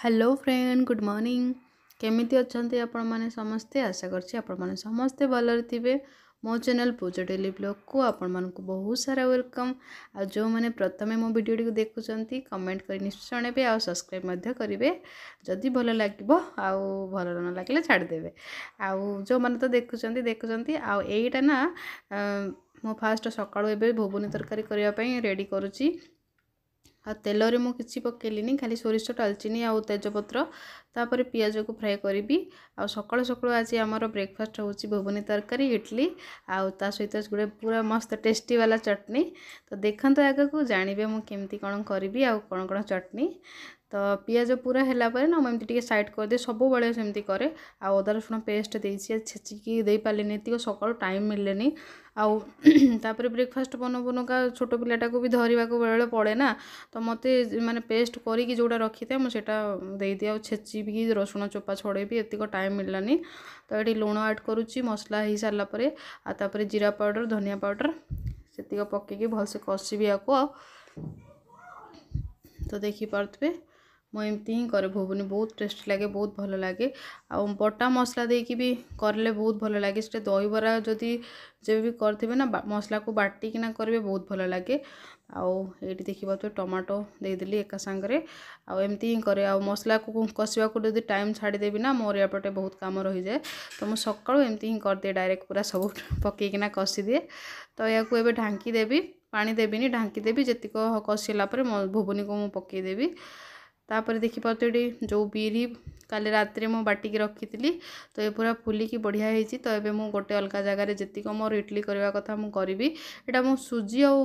hello friend good morning କେମିତି ଅଛନ୍ତି ଆପଣମାନେ ସମସ୍ତେ ଆଶା କରୁଛି ଆପଣମାନେ ସମସ୍ତେ ଭଲରେ ଥିବେ ମୋ ଚ୍ୟାନେଲ୍ ପୂଜା ଡେଲି ବ୍ଲଗ୍କୁ ଆପଣମାନଙ୍କୁ ବହୁତ ସାରା ୱେଲକମ୍ ଆଉ ଯେଉଁମାନେ ପ୍ରଥମେ ମୋ ଭିଡ଼ିଓଟିକୁ ଦେଖୁଛନ୍ତି କମେଣ୍ଟ କରି ନିଶ୍ଚୟ ଜଣେଇବେ ଆଉ ସବସ୍କ୍ରାଇବ୍ ମଧ୍ୟ କରିବେ ଯଦି ଭଲ ଲାଗିବ ଆଉ ଭଲ ନ ଲାଗିଲେ ଛାଡ଼ିଦେବେ ଆଉ ଯେଉଁମାନେ ତ ଦେଖୁଛନ୍ତି ଦେଖୁଛନ୍ତି ଆଉ ଏଇଟା ନା ମୁଁ ଫାଷ୍ଟ ସକାଳୁ ଏବେ ଭୁବୁନି ତରକାରୀ କରିବା ପାଇଁ ରେଡ଼ି କରୁଛି ଆଉ ତେଲରେ ମୁଁ କିଛି ପକେଇଲିନି ଖାଲି ସୋରିଷ ଡାଲଚିନି ଆଉ ତେଜପତ୍ର ତାପରେ ପିଆଜକୁ ଫ୍ରାଏ କରିବି ଆଉ ସକାଳୁ ସକାଳୁ ଆଜି ଆମର ବ୍ରେକଫାଷ୍ଟ ହେଉଛି ଭୁବନି ତରକାରୀ ଇଟିଲି ଆଉ ତା ସହିତ ଗୋଟେ ପୁରା ମସ୍ତ ଟେଷ୍ଟି ବାଲା ଚଟନି ତ ଦେଖନ୍ତୁ ଆଗକୁ ଜାଣିବେ ମୁଁ କେମିତି କ'ଣ କରିବି ଆଉ କ'ଣ କ'ଣ ଚଟଣି ତ ପିଆଜ ପୁରା ହେଲା ପରେ ନା ମୁଁ ଏମିତି ଟିକେ ସାଇଡ଼୍ କରିଦିଏ ସବୁବେଳେ ସେମିତି କରେ ଆଉ ଅଦା ରସୁଣ ପେଷ୍ଟ ଦେଇଛି ଛେଚିକି ଦେଇପାରିଲିନି ଏତିକି ସକାଳୁ ଟାଇମ୍ ମିଳିଲେନି ଆଉ ତାପରେ ବ୍ରେକଫାଷ୍ଟ ବନଉ ବନଉକା ଛୋଟ ପିଲାଟାକୁ ବି ଧରିବାକୁ ବେଳେବେଳେ ପଡ଼େ ନା ତ ମୋତେ ମାନେ ପେଷ୍ଟ କରିକି ଯେଉଁଟା ରଖିଥାଏ ମୁଁ ସେଇଟା ଦେଇଦିଏ ଆଉ ଛେଚିବି ରସୁଣ ଚୋପା ଛଡ଼େଇବି ଏତିକ ଟାଇମ୍ ମିଳିଲାନି ତ ଏଠି ଲୁଣ ଆଡ଼୍ କରୁଛି ମସଲା ହେଇସାରିଲା ପରେ ଆଉ ତାପରେ ଜିରା ପାଉଡ଼ର ଧନିଆ ପାଉଡ଼ର ସେତିକ ପକେଇକି ଭଲସେ କଷିବି ଆକୁ ଆଉ ତ ଦେଖିପାରୁଥିବେ ମୁଁ ଏମିତି ହିଁ କରେ ଘୁଗୁନି ବହୁତ ଟେଷ୍ଟି ଲାଗେ ବହୁତ ଭଲ ଲାଗେ ଆଉ ବଟା ମସଲା ଦେଇକି ବି କରିଲେ ବହୁତ ଭଲ ଲାଗେ ସେଟା ଦହିବରା ଯଦି ଯେବେ ବି କରିଥିବେ ନା ମସଲାକୁ ବାଟିକିନା କରିବେ ବହୁତ ଭଲ ଲାଗେ ଆଉ ଏଇଠି ଦେଖିପାରୁଥିବେ ଟମାଟୋ ଦେଇଦେଲି ଏକା ସାଙ୍ଗରେ ଆଉ ଏମିତି ହିଁ କରେ ଆଉ ମସଲାକୁ କଷିବାକୁ ଯଦି ଟାଇମ୍ ଛାଡ଼ିଦେବି ନା ମୋର ଏପଟେ ବହୁତ କାମ ରହିଯାଏ ତ ମୁଁ ସକାଳୁ ଏମିତି ହିଁ କରିଦିଏ ଡାଇରେକ୍ଟ ପୁରା ସବୁ ପକେଇକିନା କଷିଦିଏ ତ ଏହାକୁ ଏବେ ଢାଙ୍କି ଦେବି ପାଣି ଦେବିନି ଢାଙ୍କି ଦେବି ଯେତିକ କଷିଲା ପରେ ଭୁବୁନିକୁ ମୁଁ ପକାଇଦେବି ତାପରେ ଦେଖିପାରୁଥିବେ ଏଠି ଯେଉଁ ବିରି କାଲି ରାତିରେ ମୁଁ ବାଟିକି ରଖିଥିଲି ତ ଏ ପୁରା ଫୁଲିକି ବଢ଼ିଆ ହେଇଛି ତ ଏବେ ମୁଁ ଗୋଟେ ଅଲଗା ଜାଗାରେ ଯେତିକ ମୋର ଇଟଲି କରିବା କଥା ମୁଁ କରିବି ଏଇଟା ମୁଁ ସୁଜି ଆଉ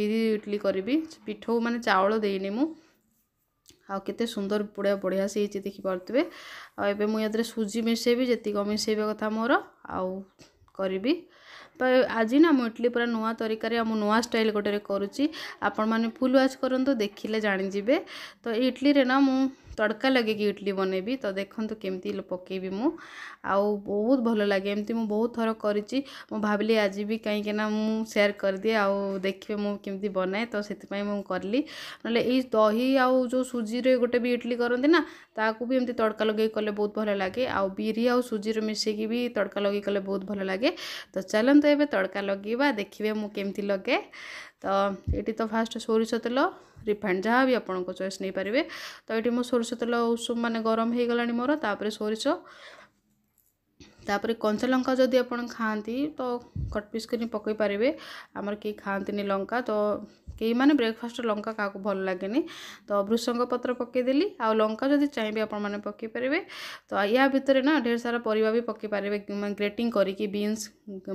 ବିରି ଇଟଲି କରିବି ପିଠଉ ମାନେ ଚାଉଳ ଦେଇନି ମୁଁ ଆଉ କେତେ ସୁନ୍ଦର ପୁରା ବଢ଼ିଆ ସେ ହେଇଛି ଦେଖିପାରୁଥିବେ ଆଉ ଏବେ ମୁଁ ଏଥିରେ ସୁଜି ମିଶାଇବି ଯେତିକ ମିଶାଇବା କଥା ମୋର ଆଉ କରିବି ତ ଆଜି ନା ମୁଁ ଇଟିଲି ପୁରା ନୂଆ ତରିକାରେ ଆଉ ମୁଁ ନୂଆ ଷ୍ଟାଇଲ୍ ଗୋଟେରେ କରୁଛି ଆପଣମାନେ ଫୁଲ୍ ୱାଚ୍ କରନ୍ତୁ ଦେଖିଲେ ଜାଣିଯିବେ ତ ଇଟିଲିରେ ନା ମୁଁ तड़का लगे कि इडली बन तो देखो केमती पक मु बहुत भल लगे एमती मुझ बहुत थर कर भाविली आज भी कहीं सेयार करदे आ देखिए मुझे बनाए तो से करी ना दही आउ जो सुजी रे गोटे भी इडली करते ना एमती तड़का लगे कले बहुत भल लगे आरी आउ सुजी मिसेक भी तड़का लगे कले बहुत भल लगे तो चलत तो एवं तड़का लगे देखिए मुझे केमती लगे ତ ଏଇଠି ତ ଫାଷ୍ଟ ସୋରିଷ ତେଲ ରିଫାଇଣ୍ଡ ଯାହା ବି ଆପଣଙ୍କ ଚଏସ୍ ନେଇପାରିବେ ତ ଏଇଠି ମୁଁ ସୋରିଷ ତେଲ ଉଷୁମ ମାନେ ଗରମ ହେଇଗଲାଣି ମୋର ତାପରେ ସୋରିଷ ତାପରେ କଞ୍ଚା ଲଙ୍କା ଯଦି ଆପଣ ଖାଆନ୍ତି ତ କଟ୍ ପିସ୍ କରି ପକାଇ ପାରିବେ ଆମର କେହି ଖାଆନ୍ତିନି ଲଙ୍କା ତ कहीं मैंने ब्रेकफास्ट लंका क्या भल लगे तो भृसंग पत्र पकईदेली आ लंका जब चाहिए आप पकई पारे तो या भितर ना ढेर सारा पर भी पकई पारे ग्रेटिंग करी बीनस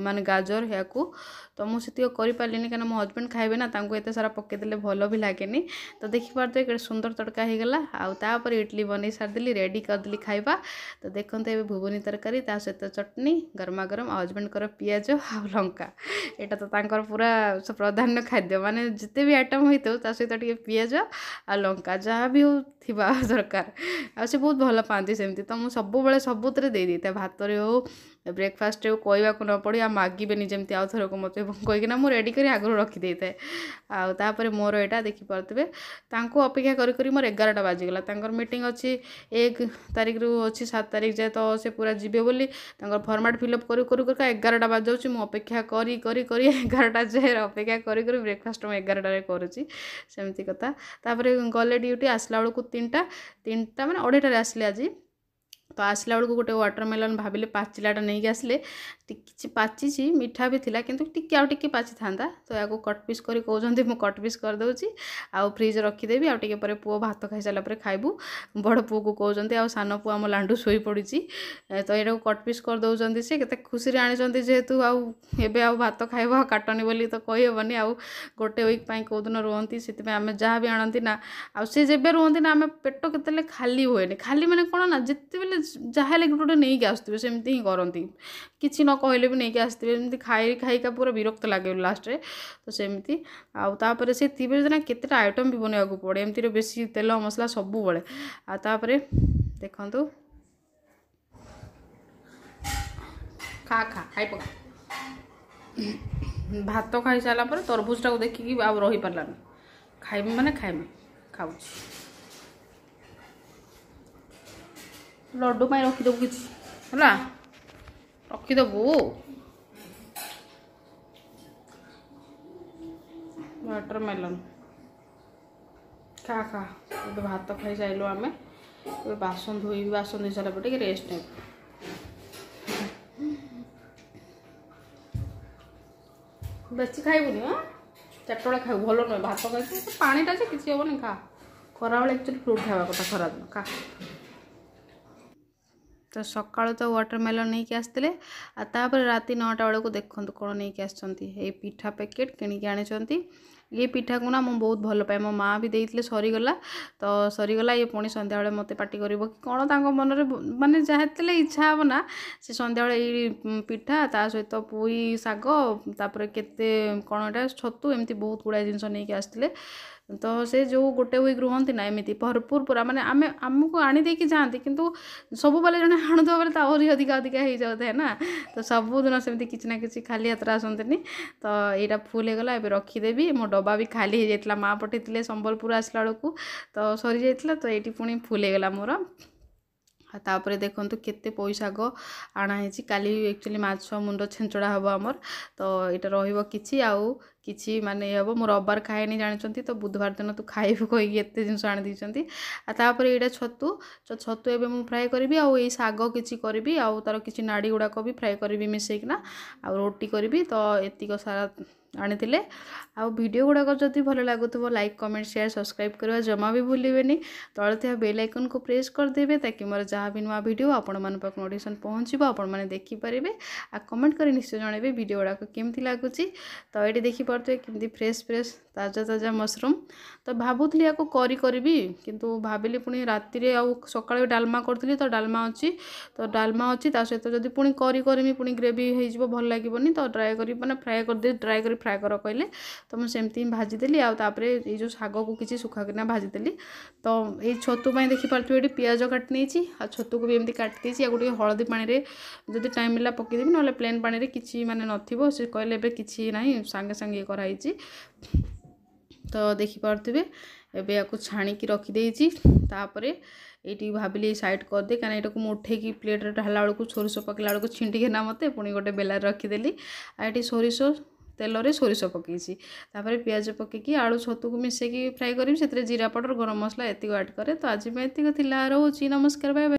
मान गाजर या तो मुझे करें क्या मो हजबैंड खाए ना ये सारा पकईदे भल भी लगे तो देखिपे सुंदर तड़का होगा आउपर इडली बन सारी रेडी करदे खाइबा तो देखते हैं भुवनी तरकारी सहित चटनी गरमा गरम हजबैंड पिज आ लंका यहाँ तो पूरा प्राधान्य खाद्य मानने ଯେତେ ବି ଆଇଟମ୍ ହୋଇଥାଉ ତା ସହିତ ଟିକେ ପିଆଜ ଆଉ ଲଙ୍କା ଯାହା ବି ହଉ ଥିବା ଦରକାର ଆଉ ସେ ବହୁତ ଭଲ ପାଆନ୍ତି ସେମିତି ତ ମୁଁ ସବୁବେଳେ ସବୁଥିରେ ଦେଇ ଦେଇଥାଏ ଭାତରେ ହେଉ ବ୍ରେକଫାଷ୍ଟରେ କହିବାକୁ ନ ପଡ଼େ ଆଉ ମାଗିବେନି ଯେମିତି ଆଉ ଥରକୁ ମୋତେ କହିକିନା ମୁଁ ରେଡ଼ି କରି ଆଗରୁ ରଖିଦେଇଥାଏ ଆଉ ତାପରେ ମୋର ଏଇଟା ଦେଖିପାରୁଥିବେ ତାଙ୍କୁ ଅପେକ୍ଷା କରି କରି ମୋର ଏଗାରଟା ବାଜିଗଲା ତାଙ୍କର ମିଟିଂ ଅଛି ଏକ ତାରିଖରୁ ଅଛି ସାତ ତାରିଖ ଯାଏ ତ ସେ ପୁରା ଯିବେ ବୋଲି ତାଙ୍କର ଫର୍ମାଟ୍ ଫିଲ୍ଅପ୍ କରୁ କରୁ କରି ଏଗାରଟା ବାଜାଉଛି ମୁଁ ଅପେକ୍ଷା କରି କରି କରି ଏଗାରଟା ଯାଏ ଅପେକ୍ଷା କରି କରି ବ୍ରେକଫାଷ୍ଟ ମୁଁ ଏଗାରଟାରେ କରୁଛି ସେମିତି କଥା ତାପରେ ଗଲେ ଡ୍ୟୁଟି ଆସିଲା ବେଳକୁ ତିନିଟା ତିନିଟା ମାନେ ଅଢ଼େଇଟାରେ ଆସିଲେ ଆଜି ତ ଆସିଲା ବେଳକୁ ଗୋଟେ ୱାଟରମେଲନ୍ ଭାବିଲେ ପାଚିଲାଟା ନେଇକି ଆସିଲେ କିଛି ପାଚିଛି ମିଠା ବି ଥିଲା କିନ୍ତୁ ଟିକେ ଆଉ ଟିକେ ପାଚିଥାନ୍ତା ତ ଏହାକୁ କଟ୍ ପିସ୍ କରି କହୁଛନ୍ତି ମୁଁ କଟ୍ ପିସ୍ କରିଦେଉଛି ଆଉ ଫ୍ରିଜ୍ ରଖିଦେବି ଆଉ ଟିକେ ପରେ ପୁଅ ଭାତ ଖାଇସାରିଲା ପରେ ଖାଇବୁ ବଡ଼ ପୁଅକୁ କହୁଛନ୍ତି ଆଉ ସାନ ପୁଅ ଆମ ଲାଣ୍ଡୁ ଶୋଇପଡ଼ିଛି ତ ଏଇଟାକୁ କଟ୍ ପିସ୍ କରିଦେଉଛନ୍ତି ସେ କେତେ ଖୁସିରେ ଆଣିଛନ୍ତି ଯେହେତୁ ଆଉ ଏବେ ଆଉ ଭାତ ଖାଇବ ଆଉ କାଟନି ବୋଲି ତ କହିହେବନି ଆଉ ଗୋଟେ ୱିକ୍ ପାଇଁ କେଉଁଦିନ ରୁହନ୍ତି ସେଥିପାଇଁ ଆମେ ଯାହା ବି ଆଣନ୍ତି ନା ଆଉ ସେ ଯେବେ ରୁହନ୍ତି ନା ଆମେ ପେଟ କେତେବେଳେ ଖାଲି ହୁଏନି ଖାଲି ମାନେ କ'ଣ ନା ଯେତେବେଳେ ଯାହା ହେଲେ ଗୋଟେ ଗୋଟେ ନେଇକି ଆସୁଥିବେ ସେମିତି ହିଁ କରନ୍ତି କିଛି ନ କହିଲେ ବି ନେଇକି ଆସିଥିବେ ଏମିତି ଖାଇ ଖାଇକା ପୁରା ବିରକ୍ତ ଲାଗେ ଲାଷ୍ଟରେ ତ ସେମିତି ଆଉ ତାପରେ ସେ ତିବେଳେ ନା କେତେଟା ଆଇଟମ୍ ବି ବନେଇବାକୁ ପଡ଼େ ଏମିତିରେ ବେଶୀ ତେଲ ମସଲା ସବୁବେଳେ ଆଉ ତାପରେ ଦେଖନ୍ତୁ ଖା ଖା ଖାଇ ପକା ଭାତ ଖାଇସାରିଲା ପରେ ତରଭୁଜଟାକୁ ଦେଖିକି ଆଉ ରହିପାରିଲାନି ଖାଇବି ମାନେ ଖାଇବି ଖାଉଛି ଲଡ଼ୁ ପାଇଁ ରଖିଦେବୁ କିଛି ହେଲା ରଖିଦେବୁ ୱାଟର୍ ମେଲନ୍ ଖା ଖା ଏବେ ଭାତ ଖାଇ ଖାଇସାରିଲୁ ଆମେ ଏବେ ବାସନ ଧୋଇବି ବାସନ ଧୋଇ ସାରିଲା ପରେ ଟିକେ ରେଷ୍ଟ ନେବୁ ବେଶୀ ଖାଇବୁନି ହଁ ଚାରିଟା ବେଳେ ଖାଇବୁ ଭଲ ନୁହେଁ ଭାତ ଖାଇବୁ ପାଣିଟା ଯେ କିଛି ହେବନି ଖା ଖରାବେଳେ ଆକ୍ଚୁଆଲି ଫ୍ରୁଟ୍ ଖାଇବା କଥା ଖରାଦିନ ଖା ତ ସକାଳୁ ତ ୱାଟରମେଲନ୍ ନେଇକି ଆସିଥିଲେ ଆଉ ତା'ପରେ ରାତି ନଅଟା ବେଳକୁ ଦେଖନ୍ତୁ କ'ଣ ନେଇକି ଆସିଛନ୍ତି ଏଇ ପିଠା ପ୍ୟାକେଟ୍ କିଣିକି ଆଣିଛନ୍ତି ଏ ପିଠାକୁ ନା ମୁଁ ବହୁତ ଭଲ ପାଏ ମୋ ମାଆ ବି ଦେଇଥିଲେ ସରିଗଲା ତ ସରିଗଲା ଇଏ ପୁଣି ସନ୍ଧ୍ୟାବେଳେ ମୋତେ ପାଟି କରିବ କି କ'ଣ ତାଙ୍କ ମନରେ ମାନେ ଯାହା ଥିଲେ ଇଚ୍ଛା ହେବ ନା ସେ ସନ୍ଧ୍ୟାବେଳେ ଏଇ ପିଠା ତା ସହିତ ପୁଇ ଶାଗ ତାପରେ କେତେ କ'ଣ ଏଇଟା ଛତୁ ଏମିତି ବହୁତ ଗୁଡ଼ାଏ ଜିନିଷ ନେଇକି ଆସିଥିଲେ ତ ସେ ଯେଉଁ ଗୋଟେ ୱିକ୍ ରୁହନ୍ତି ନା ଏମିତି ଭରପୁର ପୁରା ମାନେ ଆମେ ଆମକୁ ଆଣିଦେଇକି ଯାଆନ୍ତି କିନ୍ତୁ ସବୁବେଳେ ଜଣେ ଆଣୁଥିବ ବେଳେ ତ ଆହୁରି ଅଧିକା ଅଧିକା ହେଇଯାଉଥାଏ ନା ତ ସବୁଦିନ ସେମିତି କିଛି ନା କିଛି ଖାଲି ହାତରେ ଆସନ୍ତିନି ତ ଏଇଟା ଫୁଲ୍ ହେଇଗଲା ଏବେ ରଖିଦେବି ମୋ ଡବା ବି ଖାଲି ହେଇଯାଇଥିଲା ମା ପଠେଇଥିଲେ ସମ୍ବଲପୁର ଆସିଲା ବେଳକୁ ତ ସରିଯାଇଥିଲା ତ ଏଇଠି ପୁଣି ଫୁଲ୍ ହେଇଗଲା ମୋର ଆଉ ତାପରେ ଦେଖନ୍ତୁ କେତେ ପୋଇଶାଗ ଆଣା ହେଇଛି କାଲି ଆକ୍ଚୁଆଲି ମାଛ ମୁଣ୍ଡ ଛେଞ୍ଚଡ଼ା ହେବ ଆମର ତ ଏଇଟା ରହିବ କିଛି ଆଉ କିଛି ମାନେ ଇଏ ହେବ ମୁଁ ରବିବାର ଖାଏନି ଜାଣିଛନ୍ତି ତ ବୁଧବାର ଦିନ ତୁ ଖାଇବୁ କହିକି ଏତେ ଜିନିଷ ଆଣି ଦେଇଛନ୍ତି ଆଉ ତାପରେ ଏଇଟା ଛତୁ ତ ଛତୁ ଏବେ ମୁଁ ଫ୍ରାଏ କରିବି ଆଉ ଏଇ ଶାଗ କିଛି କରିବି ଆଉ ତା'ର କିଛି ନାଡ଼ି ଗୁଡ଼ାକ ବି ଫ୍ରାଏ କରିବି ମିଶାଇକିନା ଆଉ ରୁଟି କରିବି ତ ଏତିକ ସାରା ଆଣିଥିଲେ ଆଉ ଭିଡ଼ିଓ ଗୁଡ଼ାକ ଯଦି ଭଲ ଲାଗୁଥିବ ଲାଇକ୍ କମେଣ୍ଟ ସେୟାର ସବସ୍କ୍ରାଇବ୍ କରିବା ଜମା ବି ଭୁଲିବେନି ତଳେ ଥିବା ବେଲ୍ ଆଇକନ୍କୁ ପ୍ରେସ୍ କରିଦେବେ ତାକି ମୋର ଯାହା ବି ନୂଆ ଭିଡ଼ିଓ ଆପଣମାନଙ୍କ ପାଖକୁ ନୋଟିଫିକେସନ୍ ପହଞ୍ଚିବ ଆପଣମାନେ ଦେଖିପାରିବେ ଆଉ କମେଣ୍ଟ କରି ନିଶ୍ଚୟ ଜଣାଇବେ ଭିଡ଼ିଓ ଗୁଡ଼ାକ କେମିତି ଲାଗୁଛି ତ ଏଇଠି ଦେଖିପାରୁଥିବେ କେମିତି ଫ୍ରେଶ୍ ଫ୍ରେଶ୍ ତାଜା ତାଜା ମସରୁମ୍ ତ ଭାବୁଥିଲି ୟାକୁ କରି କରିବି କିନ୍ତୁ ଭାବିଲି ପୁଣି ରାତିରେ ଆଉ ସକାଳେ ଡାଲମା କରିଥିଲି ତ ଡାଲମା ଅଛି ତ ଡାଲମା ଅଛି ତା ସହିତ ଯଦି ପୁଣି କରି କରିମି ପୁଣି ଗ୍ରେଭି ହେଇଯିବ ଭଲ ଲାଗିବନି ତ ଡ୍ରାଏ କରି ମାନେ ଫ୍ରାଏ କରିଦେଇ ଡ୍ରାଏ କରି ଫ୍ରାଏ କର କହିଲେ ତ ମୁଁ ସେମିତି ହିଁ ଭାଜିଦେଲି ଆଉ ତାପରେ ଏଇ ଯେଉଁ ଶାଗକୁ କିଛି ଶୁଖାକିନା ଭାଜିଦେଲି ତ ଏଇ ଛତୁ ପାଇଁ ଦେଖିପାରୁଥିବେ ଏଠି ପିଆଜ କାଟି ନେଇଛି ଆଉ ଛତୁକୁ ବି ଏମିତି କାଟି ଦେଇଛି ଆକୁ ଟିକେ ହଳଦୀ ପାଣିରେ ଯଦି ଟାଇମ୍ ମିଳିଲା ପକାଇଦେବି ନହେଲେ ପ୍ଲେନ୍ ପାଣିରେ କିଛି ମାନେ ନଥିବ ସେ କହିଲେ ଏବେ କିଛି ନାହିଁ ସାଙ୍ଗେ ସାଙ୍ଗେ କରାହେଇଛି ତ ଦେଖିପାରୁଥିବେ ଏବେ ୟାକୁ ଛାଣିକି ରଖିଦେଇଛି ତାପରେ ଏଇଠି ଭାବିଲି ଏଇ ସାଇଡ଼୍ କରିଦିଏ କାରଣ ଏଇଟାକୁ ମୁଁ ଉଠେଇକି ପ୍ଲେଟ୍ରେ ଢାଳିଲା ବେଳକୁ ସୋରିଷ ପକେଇଲା ବେଳକୁ ଛିଣ୍ଡିକିନା ମୋତେ ପୁଣି ଗୋଟେ ବେଲାରେ ରଖିଦେଲି ଆଉ ଏଠି ସୋରିଷ ତେଲରେ ସୋରିଷ ପକାଇଛି ତାପରେ ପିଆଜ ପକାଇକି ଆଳୁ ଛତୁକୁ ମିଶାଇକି ଫ୍ରାଏ କରିବି ସେଥିରେ ଜିରା ପାଉଡ଼ର ଗରମ ମସଲା ଏତିକି ଆଡ଼୍ କରେ ତ ଆଜି ପାଇଁ ଏତିକି ଥିଲା ରହୁଛି ନମସ୍କାର ବାଏ